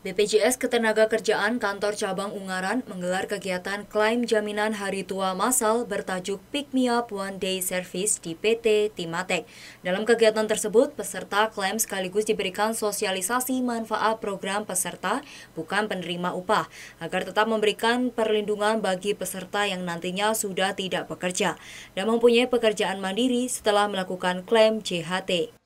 BPJS Ketenagakerjaan Kantor Cabang Ungaran menggelar kegiatan klaim jaminan hari tua masal bertajuk Pick Me Up One Day Service di PT Timatek. Dalam kegiatan tersebut, peserta klaim sekaligus diberikan sosialisasi manfaat program peserta, bukan penerima upah, agar tetap memberikan perlindungan bagi peserta yang nantinya sudah tidak bekerja dan mempunyai pekerjaan mandiri setelah melakukan klaim JHT.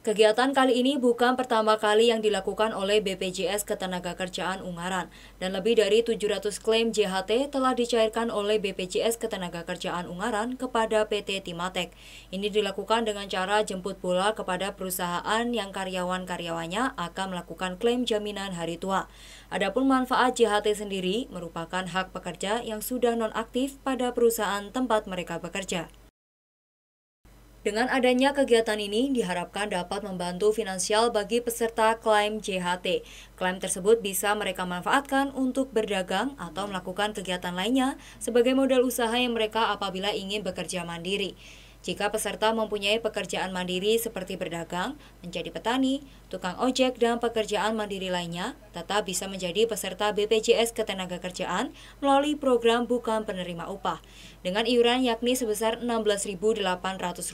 Kegiatan kali ini bukan pertama kali yang dilakukan oleh BPJS Ketenagakerjaan Ungaran dan lebih dari 700 klaim JHT telah dicairkan oleh BPJS Ketenagakerjaan Ungaran kepada PT Timatek. Ini dilakukan dengan cara jemput bola kepada perusahaan yang karyawan-karyawannya akan melakukan klaim jaminan hari tua. Adapun manfaat JHT sendiri merupakan hak pekerja yang sudah nonaktif pada perusahaan tempat mereka bekerja. Dengan adanya kegiatan ini diharapkan dapat membantu finansial bagi peserta klaim JHT. Klaim tersebut bisa mereka manfaatkan untuk berdagang atau melakukan kegiatan lainnya sebagai modal usaha yang mereka apabila ingin bekerja mandiri. Jika peserta mempunyai pekerjaan mandiri seperti berdagang, menjadi petani, tukang ojek, dan pekerjaan mandiri lainnya, tetap bisa menjadi peserta BPJS Ketenagakerjaan melalui program Bukan Penerima Upah. Dengan iuran yakni sebesar Rp16.800,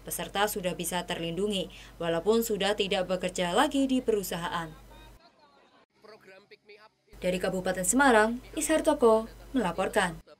peserta sudah bisa terlindungi, walaupun sudah tidak bekerja lagi di perusahaan. Dari Kabupaten Semarang, Ishar Toko melaporkan.